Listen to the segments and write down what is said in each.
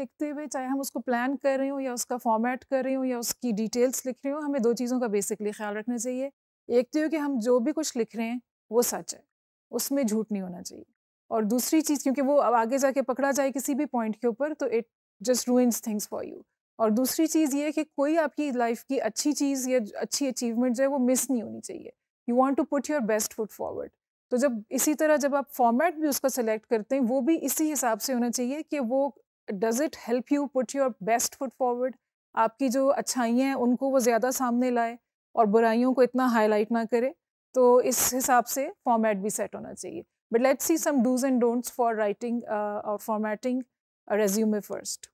लिखते हुए चाहे हम उसको प्लान कर रही हूँ या उसका फॉर्मेट कर रही हूँ या उसकी डिटेल्स लिख रही हूँ हमें दो चीज़ों का बेसिकली ख्याल रखना चाहिए एक तो कि हम जो भी कुछ लिख रहे हैं वो सच है उसमें झूठ नहीं होना चाहिए और दूसरी चीज़ क्योंकि वो अब आगे जाके पकड़ा जाए किसी भी पॉइंट के ऊपर तो it just ruins things for you और दूसरी चीज़ ये कि कोई आपकी लाइफ की अच्छी चीज़ या अच्छी अचीवमेंट जो है वो मिस नहीं होनी चाहिए you want to put your best foot forward तो जब इसी तरह जब आप फॉर्मेट भी उसका सेलेक्ट करते हैं वो भी इसी हिसाब से होना चाहिए कि वो does it help you put your best foot forward आपकी जो अच्छाइयाँ हैं उनको वो ज़्यादा सामने लाए और बुराइयों को इतना हाईलाइट ना करे तो इस हिसाब से फॉर्मेट भी सेट होना चाहिए but let's see some dos and don'ts for writing और फॉर्मेटिंग रेज्यूमे फर्स्ट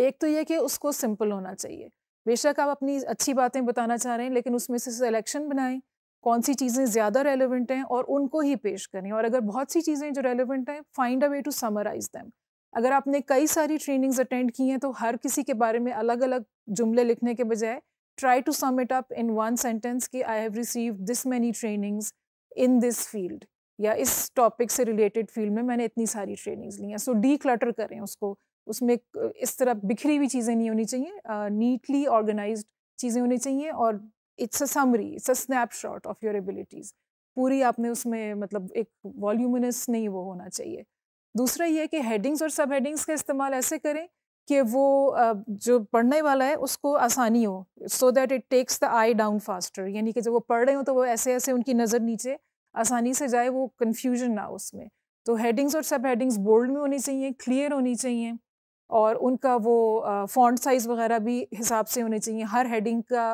एक तो यह कि उसको सिंपल होना चाहिए बेशक आप अपनी अच्छी बातें बताना चाह रहे हैं लेकिन उसमें से सिलेक्शन बनाएं कौन सी चीज़ें ज़्यादा रेलिवेंट हैं और उनको ही पेश करें और अगर बहुत सी चीज़ें जो रेलिवेंट हैं find a way to summarise them अगर आपने कई सारी ट्रेनिंग्स अटेंड की हैं तो हर किसी के बारे में अलग अलग जुमले लिखने के बजाय try to sum it up in one sentence कि I have receive this many trainings in this field या इस टॉपिक से रिलेटेड फील्ड में मैंने इतनी सारी ट्रेनिंग्स ली हैं सो डी क्लटर करें उसको उसमें इस तरह बिखरी हुई चीज़ें नहीं होनी चाहिए नीटली ऑर्गेनाइज चीज़ें होनी चाहिए और it's a summary it's a snapshot of your abilities पूरी आपने उसमें मतलब एक वॉल्यूमिनस नहीं वो होना चाहिए दूसरा ये कि हेडिंग्स और सब हेडिंग्स का इस्तेमाल ऐसे करें कि वो जो पढ़ने वाला है उसको आसानी हो so that it takes the eye down faster यानी कि जब वो पढ़ रहे हो तो वो ऐसे ऐसे उनकी नज़र नीचे आसानी से जाए वो कन्फ्यूजन ना उसमें तो हेडिंग्स और सब हेडिंग्स बोल्ड में होनी चाहिए क्लियर होनी चाहिए और उनका वो फॉन्ट साइज़ वगैरह भी हिसाब से होने चाहिए हर हेडिंग का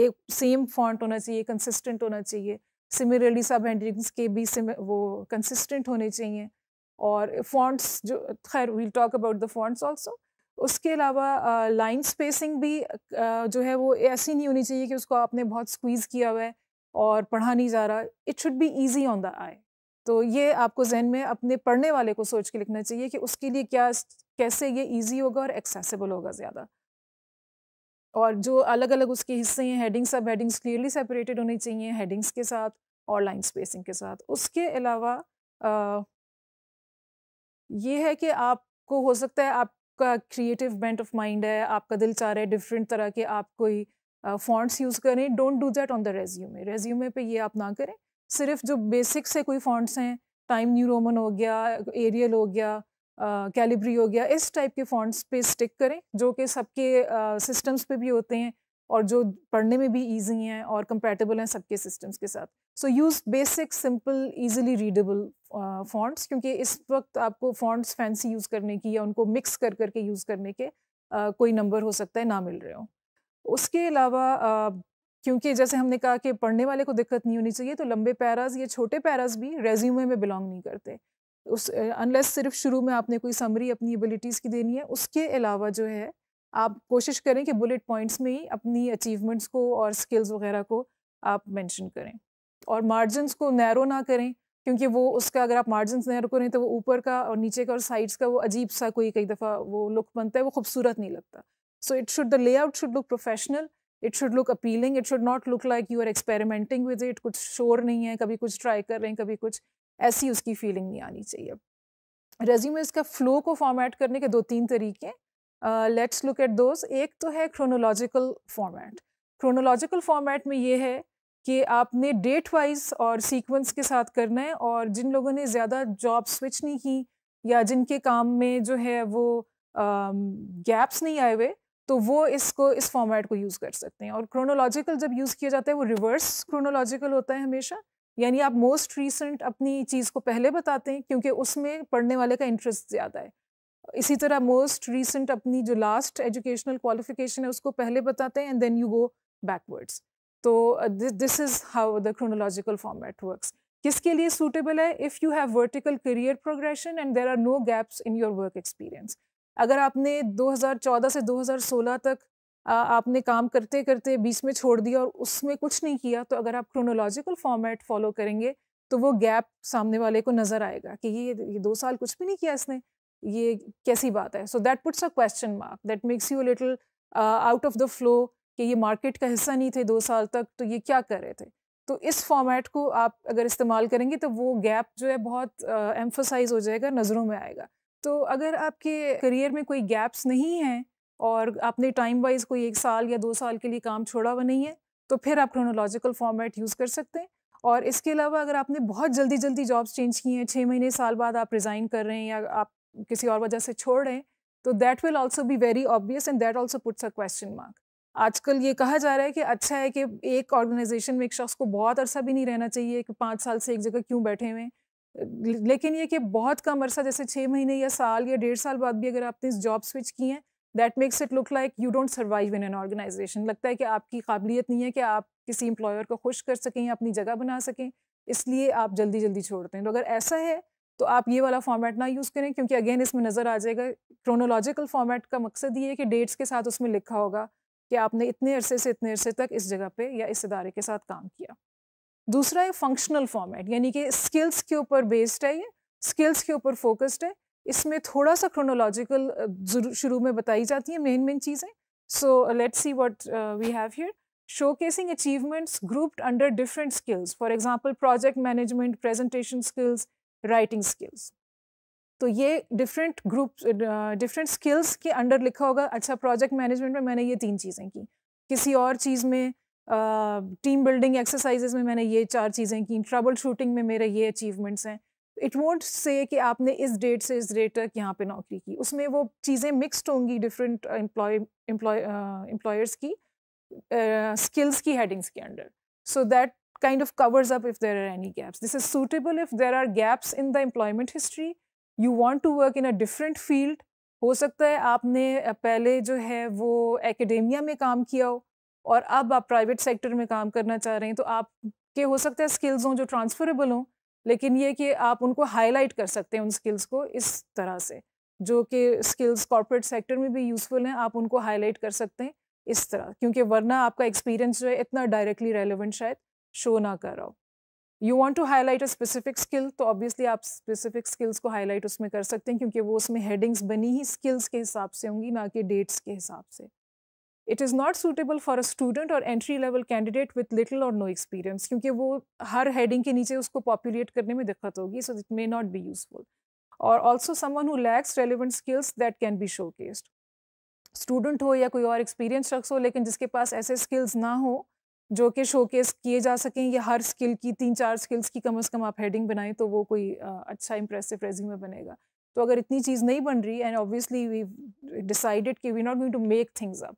एक सेम फॉन्ट होना चाहिए कंसिस्टेंट होना चाहिए सिमिलरली सब हेडिंग्स के भी वो कंसिस्टेंट होने चाहिए और फॉन्ट्स जो खैर we'll talk about the fonts also उसके अलावा लाइन स्पेसिंग भी आ, जो है वो ऐसी नहीं होनी चाहिए कि उसको आपने बहुत स्क्वीज़ किया हुआ है और पढ़ा नहीं जा रहा it should be easy on the eye तो ये आपको जहन में अपने पढ़ने वाले को सोच के लिखना चाहिए कि उसके लिए क्या कैसे ये ईजी होगा और एक्सेसिबल होगा ज़्यादा और जो अलग अलग उसके हिस्से हैं हेडिंग्स सब हेडिंग्स क्लियरली सेपरेटेड होनी चाहिए हेडिंग्स के साथ और लाइन स्पेसिंग के साथ उसके अलावा ये है कि आपको हो सकता है आपका क्रिएटिव बेंट ऑफ माइंड है आपका दिल चाह रहा है डिफरेंट तरह के आप कोई फॉन्ट्स यूज़ करें don't do that on the resume resume पे ये आप ना करें सिर्फ जो बेसिक से कोई फॉन्ट्स हैं टाइम न्यू रोमन हो गया एरियल हो गया कैलिब्री uh, हो गया इस टाइप के फॉन्ट्स पे स्टिक करें जो कि सबके सिस्टम्स uh, पे भी होते हैं और जो पढ़ने में भी ईजी हैं और कंपेटेबल हैं सबके सिस्टम्स के साथ so use basic simple easily readable fonts क्योंकि इस वक्त आपको फॉन्ट्स फैंसी यूज़ करने की या उनको मिक्स कर करके यूज़ करने के uh, कोई नंबर हो सकता है ना मिल रहे हो उसके अलावा uh, क्योंकि जैसे हमने कहा कि पढ़ने वाले को दिक्कत नहीं होनी चाहिए तो लंबे पैराज या छोटे पैराज भी रेज्यूमे में बिलोंग नहीं करते उस अनलेस uh, सिर्फ शुरू में आपने कोई समरी अपनी एबिलिटीज़ की देनी है उसके अलावा जो है आप कोशिश करें कि बुलेट पॉइंट्स में ही अपनी अचीवमेंट्स को और स्किल्स वगैरह को आप मेंशन करें और मार्जिनस को नैरो ना करें क्योंकि वो उसका अगर आप मार्जिन नैरो करें तो वो ऊपर का और नीचे का और साइड्स का वो अजीब सा कोई कई दफ़ा वो लुक बनता है वो खूबसूरत नहीं लगता so it should the out should look professional it should look appealing it should not look like you are experimenting with it कुछ शोर नहीं है कभी कुछ ट्राई कर रहे हैं कभी कुछ ऐसी उसकी फीलिंग नहीं आनी चाहिए रेज्यूमे इसका फ्लो को फॉर्मेट करने के दो तीन तरीके हैं लेट्स लुक एट दोज एक तो है क्रोनोलॉजिकल फॉर्मेट क्रोनोलॉजिकल फॉर्मेट में ये है कि आपने डेट वाइज और सीक्वेंस के साथ करना है और जिन लोगों ने ज़्यादा जॉब स्विच नहीं की या जिनके काम में जो है वो गैप्स नहीं आए हुए तो वो इसको इस फॉर्मेट को यूज़ कर सकते हैं और क्रोनोलॉजिकल जब यूज़ किया जाता है वो रिवर्स क्रोनोलॉजिकल होता है हमेशा यानी आप मोस्ट रिसेंट अपनी चीज़ को पहले बताते हैं क्योंकि उसमें पढ़ने वाले का इंटरेस्ट ज़्यादा है इसी तरह मोस्ट रिसेंट अपनी जो लास्ट एजुकेशनल क्वालिफिकेशन है उसको पहले बताते हैं and then you go backwards तो this is how the chronological format works किसके लिए सूटेबल है if you have vertical career progression and there are no gaps in your work experience अगर आपने 2014 से 2016 तक आपने काम करते करते बीच में छोड़ दिया और उसमें कुछ नहीं किया तो अगर आप क्रोनोलॉजिकल फॉर्मेट फॉलो करेंगे तो वो गैप सामने वाले को नज़र आएगा कि ये ये दो साल कुछ भी नहीं किया इसने ये कैसी बात है so that puts a question mark that makes you little out of the flow कि ये मार्केट का हिस्सा नहीं थे दो साल तक तो ये क्या कर रहे थे तो इस फॉर्मेट को आप अगर इस्तेमाल करेंगे तो वो गैप जो है बहुत एम्फोसाइज uh, हो जाएगा नज़रों में आएगा तो अगर आपके करियर में कोई गैप्स नहीं हैं और आपने टाइम वाइज कोई एक साल या दो साल के लिए काम छोड़ा हुआ नहीं है तो फिर आप क्रोनोलॉजिकल फॉर्मेट यूज़ कर सकते हैं और इसके अलावा अगर आपने बहुत जल्दी जल्दी जॉब्स चेंज किए हैं छः महीने साल बाद आप रिज़ाइन कर रहे हैं या आप किसी और वजह से छोड़ रहे हैं तो that will also be very obvious and that also puts a question mark आजकल ये कहा जा रहा है कि अच्छा है कि एक ऑर्गेनाइजेशन में एक शख्स को बहुत अरसा भी नहीं रहना चाहिए कि पाँच साल से एक जगह क्यों बैठे हुए लेकिन ये कि बहुत कम अरसा जैसे छः महीने या साल या डेढ़ साल बाद भी अगर आपने इस जॉब स्विच की है that makes it look like you don't survive in an organisation लगता है कि आपकी काबिलियत नहीं है कि आप किसी एम्प्लॉयर को खुश कर सकें या अपनी जगह बना सकें इसलिए आप जल्दी जल्दी छोड़ते हैं तो अगर ऐसा है तो आप ये वाला फॉर्मेट ना यूज़ करें क्योंकि अगेन इसमें नज़र आ जाएगा क्रोनोलॉजिकल फॉर्मेट का मकसद ये है कि डेट्स के साथ उसमें लिखा होगा कि आपने इतने अरसे से इतने अरसे तक इस जगह पे या इस इदारे के साथ काम किया दूसरा है फंक्शनल फॉर्मेट यानी कि स्किल्स के ऊपर बेस्ड है ये स्किल्स के ऊपर फोकस्ड है इसमें थोड़ा सा क्रोनोलॉजिकल शुरू में बताई जाती है मेन मेन चीज़ें so let's see what we have here showcasing achievements grouped under different skills for example project management presentation skills writing skills तो ये डिफरेंट ग्रुप डिफरेंट स्किल्स के अंडर लिखा होगा अच्छा प्रोजेक्ट मैनेजमेंट में मैंने ये तीन चीज़ें की किसी और चीज़ में टीम बिल्डिंग एक्सरसाइजेज में मैंने ये चार चीज़ें की ट्रबल शूटिंग में मेरे ये अचीवमेंट्स हैं इट वोंट से कि आपने इस डेट से इस डेट तक यहाँ पे नौकरी की उसमें वो चीज़ें मिक्सड होंगी डिफरेंट एम्प्लॉय एम्प्लॉयर्स की स्किल्स uh, की हेडिंग्स के under so that kind of covers up if there are any gaps. This is suitable if there are gaps in the employment history. You want to work in a different field. हो सकता है आपने पहले जो है वो academia में काम किया हो और अब आप प्राइवेट सेक्टर में काम करना चाह रहे हैं तो आपके हो सकता है स्किल्स हों जो ट्रांसफरेबल हों लेकिन ये कि आप उनको हाईलाइट कर सकते हैं उन स्किल्स को इस तरह से जो कि स्किल्स कॉरपोरेट सेक्टर में भी यूज़फुल हैं आप उनको हाईलाइट कर सकते हैं इस तरह क्योंकि वरना आपका एक्सपीरियंस जो है इतना डायरेक्टली रेलिवेंट शायद शो ना करो you want to highlight a specific skill तो ऑब्वियसली आप स्पेसिफिक स्किल्स को हाईलाइट उसमें कर सकते हैं क्योंकि वो उसमें हेडिंग्स बनी ही स्किल्स के हिसाब से होंगी ना कि डेट्स के हिसाब से it is not suitable for a student or entry level candidate with little or no experience क्योंकि वो हर हेडिंग के नीचे उसको पॉपुलेट करने में दिक्कत होगी so it may not be useful or also someone who lacks relevant skills that can be showcased student हो या कोई और एक्सपीरियंस शख्स हो लेकिन जिसके पास ऐसे स्किल्स ना हो जो कि शोकेस किए जा सकें या हर स्किल की तीन चार स्किल्स की कम अज़ कम आप हेडिंग बनाएं तो वो कोई अच्छा इंप्रेसिव रेज्यूमे बनेगा तो अगर इतनी चीज़ नहीं बन रही एंड ऑब्वियसली वी डिसाइडेड कि we not going to make things up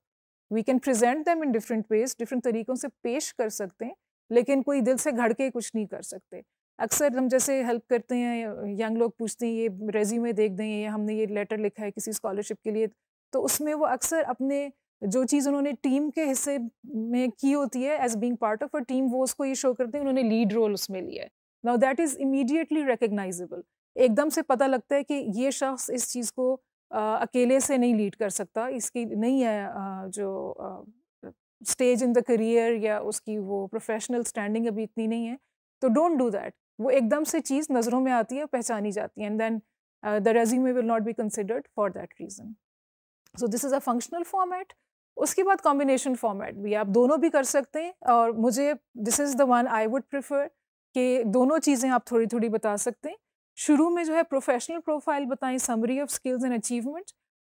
we can present them in different ways different तरीक़ों से पेश कर सकते हैं लेकिन कोई दिल से घड़ के कुछ नहीं कर सकते अक्सर हम जैसे हेल्प करते हैं यंग लोग पूछते हैं ये रेज्यूमे देख दें ये हमने ये लेटर लिखा है किसी स्कॉलरशिप के लिए तो उसमें वो अक्सर अपने जो चीज़ उन्होंने टीम के हिस्से में की होती है as being part of a team वो उसको ये शो करते हैं उन्होंने लीड रोल उसमें लिया है now that is immediately recognisable एकदम से पता लगता है कि ये शख्स इस चीज़ को आ, अकेले से नहीं लीड कर सकता इसकी नहीं है आ, जो स्टेज इन द करियर या उसकी वो प्रोफेशनल स्टैंडिंग अभी इतनी नहीं है तो डोंट डू दैट वो एकदम से चीज़ नज़रों में आती है पहचानी जाती है and then the resume will not be considered for that reason so this is a functional format उसके बाद कॉम्बिनेशन फॉर्मेट भी आप दोनों भी कर सकते हैं और मुझे this is the one I would prefer कि दोनों चीज़ें आप थोड़ी थोड़ी बता सकते हैं शुरू में जो है प्रोफेशनल प्रोफाइल बताएं summary of skills and achievement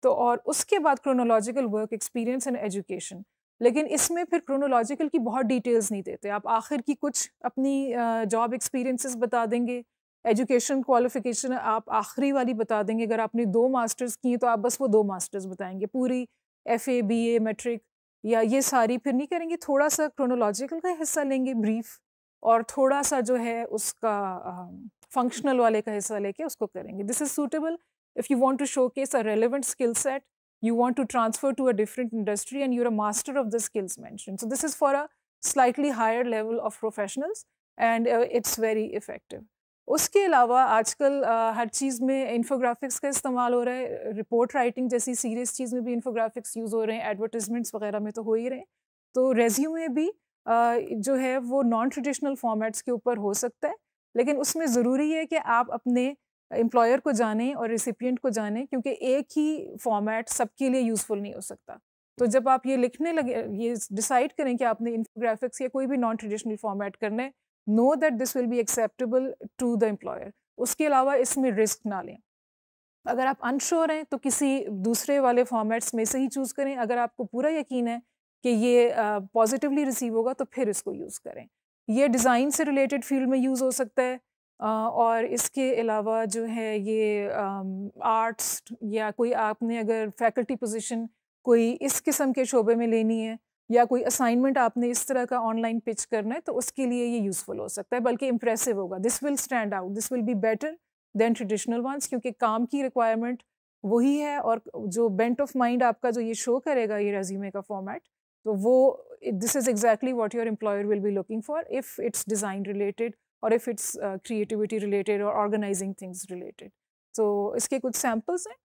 तो और उसके बाद chronological work experience and education लेकिन इसमें फिर क्रोनोलॉजिकल की बहुत डिटेल्स नहीं देते आप आखिर की कुछ अपनी जॉब एक्सपीरियंसेस बता देंगे एजुकेशन क्वालिफिकेशन आप आखिरी वाली बता देंगे अगर आपने दो मास्टर्स किए तो आप बस वो दो मास्टर्स बताएंगे पूरी F A B A matric या ये सारी फिर नहीं करेंगे थोड़ा सा क्रोनोलॉजिकल का हिस्सा लेंगे ब्रीफ और थोड़ा सा जो है उसका फंक्शनल वाले का हिस्सा लेके उसको करेंगे this is suitable if you want to showcase a relevant skill set you want to transfer to a different industry and you are a master of the skills मैं this is for a slightly higher level of professionals and it's very effective उसके अलावा आजकल हर चीज़ में infographics का इस्तेमाल हो रहा है रिपोर्ट राइटिंग जैसी सीरियस चीज़ में भी इन्फोग्राफिक्स यूज़ हो रहे हैं एडवर्टीज़मेंट्स वगैरह में तो हो ही रहे हैं तो रेज्यूमे भी जो है वो नॉन ट्रेडिशनल फॉर्मेट्स के ऊपर हो सकता है लेकिन उसमें ज़रूरी है कि आप अपने एम्प्लॉयर को जाने और रिसिपियंट को जाने क्योंकि एक ही फॉर्मेट सबके लिए यूज़फुल नहीं हो सकता तो जब आप ये लिखने लगे ये डिसाइड करें कि आपने इन्फोग्राफिक्स या कोई भी नॉन ट्रेडिशनल फॉर्मेट करना है know that this will be acceptable to the employer उसके अलावा इसमें रिस्क ना लें अगर आप अनश्योर हैं तो किसी दूसरे वाले फॉर्मेट्स में से ही चूज़ करें अगर आपको पूरा यकीन है कि ये पॉजिटिवली uh, रिसीव होगा तो फिर इसको यूज़ करें ये डिज़ाइन से रिलेटेड फील्ड में यूज़ हो सकता है और इसके अलावा जो है ये आर्ट्स या कोई आपने अगर फैकल्टी पोजीशन कोई इस किस्म के शोबे में लेनी है या कोई असाइनमेंट आपने इस तरह का ऑनलाइन पिच करना है तो उसके लिए ये यूज़फुल हो सकता है बल्कि इम्प्रेसिव होगा this will stand out this will be better than traditional ones क्योंकि काम की रिक्वायरमेंट वही है और जो बेंट ऑफ माइंड आपका जो ये शो करेगा ये रेज्यूमे का फॉर्मेट तो वो this is exactly what your employer will be looking for if it's design related or if it's creativity related or organising things related तो इसके कुछ सैम्पल्स हैं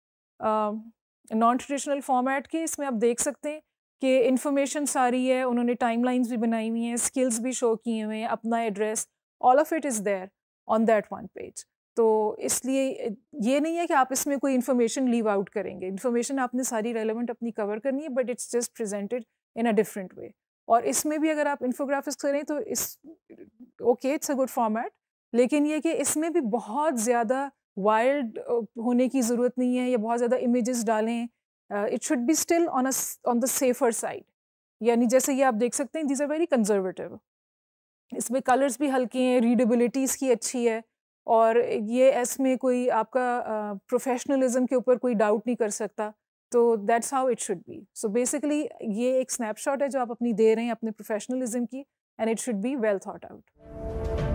नॉन ट्रेडिशनल फॉर्मेट के इसमें आप देख सकते हैं कि इन्फॉर्मेशन सारी है उन्होंने टाइम भी बनाई हुई हैं स्किल्स भी शो किए हुए हैं अपना address all of it is there on that one page तो इसलिए ये नहीं है कि आप इसमें कोई इन्फॉर्मेशन लीव आउट करेंगे इन्फॉर्मेशन आपने सारी रेलिवेंट अपनी कवर करनी है but it's just presented in a different way और इसमें भी अगर आप इन्फोग्राफिक्स करें तो इस okay it's a good format लेकिन ये कि इसमें भी बहुत ज़्यादा वाइल्ड होने की ज़रूरत नहीं है या बहुत ज़्यादा इमेजेस डालें it should be still on on the safer side यानी जैसे ये आप देख सकते हैं दिज आर वेरी कंजर्वेटिव इसमें कलर्स भी हल्के हैं रीडेबिलिटी इसकी अच्छी है और ये इसमें कोई आपका प्रोफेशनलिज्म uh, के ऊपर कोई डाउट नहीं कर सकता तो that's how it should be so basically ये एक स्नैपशॉट है जो आप अपनी दे रहे हैं अपने प्रोफेशनलिज्म की and it should be well thought out